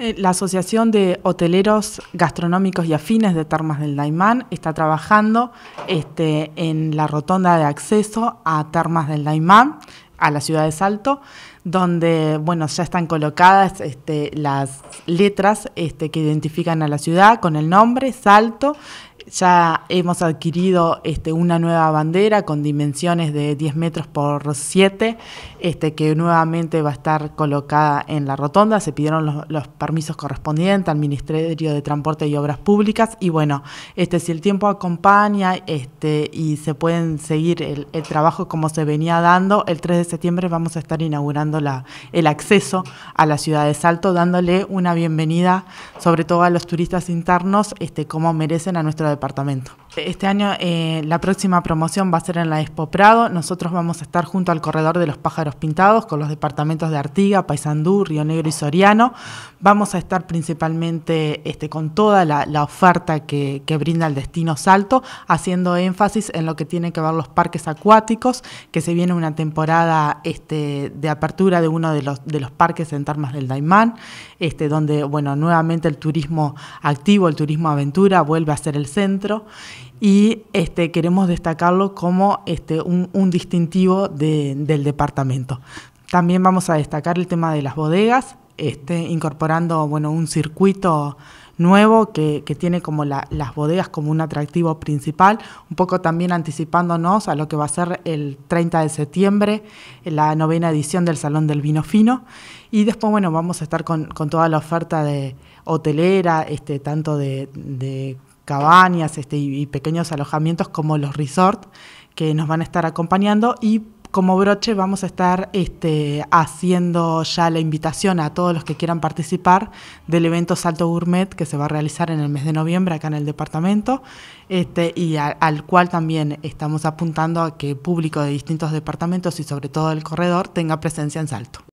Eh, la Asociación de Hoteleros Gastronómicos y Afines de Termas del Daimán está trabajando este, en la rotonda de acceso a Termas del Daimán, a la ciudad de Salto, donde bueno, ya están colocadas este, las letras este, que identifican a la ciudad con el nombre, Salto, ya hemos adquirido este, una nueva bandera con dimensiones de 10 metros por 7, este, que nuevamente va a estar colocada en la rotonda. Se pidieron los, permisos correspondientes al Ministerio de Transporte y Obras Públicas. Y bueno, este, si el tiempo acompaña este, y se pueden seguir el, trabajo como se venía dando, el 3 de septiembre vamos a estar inaugurando la, el acceso a la ciudad de Salto, dándole una bienvenida, sobre todo a los turistas internos, este, como merecen a nuestro departamento. Este, este año eh, la próxima promoción va a ser en la Expo Prado. Nosotros vamos a estar junto al corredor de los pájaros pintados con los departamentos de Artiga, Paysandú, Río Negro y Soriano. Vamos a estar principalmente este, con toda la, oferta que, brinda el destino Salto, haciendo énfasis en lo que tiene que ver los parques acuáticos, que se viene una temporada este, de apertura de uno de los, parques en Termas del Daimán, donde bueno, nuevamente el turismo activo, el turismo aventura vuelve a ser el centro y este, queremos destacarlo como este, un, distintivo del departamento. También vamos a destacar el tema de las bodegas, este, incorporando bueno, un circuito nuevo que, tiene como las bodegas como un atractivo principal, un poco también anticipándonos a lo que va a ser el 30 de septiembre, la novena edición del Salón del Vino Fino. Y después, bueno, vamos a estar con, toda la oferta de hotelera, este, tanto de cabañas este, y, pequeños alojamientos como los resorts que nos van a estar acompañando y como broche vamos a estar este, haciendo ya la invitación a todos los que quieran participar del evento Salto Gourmet que se va a realizar en el mes de noviembre acá en el departamento este, y al cual también estamos apuntando a que público de distintos departamentos y sobre todo del corredor tenga presencia en Salto.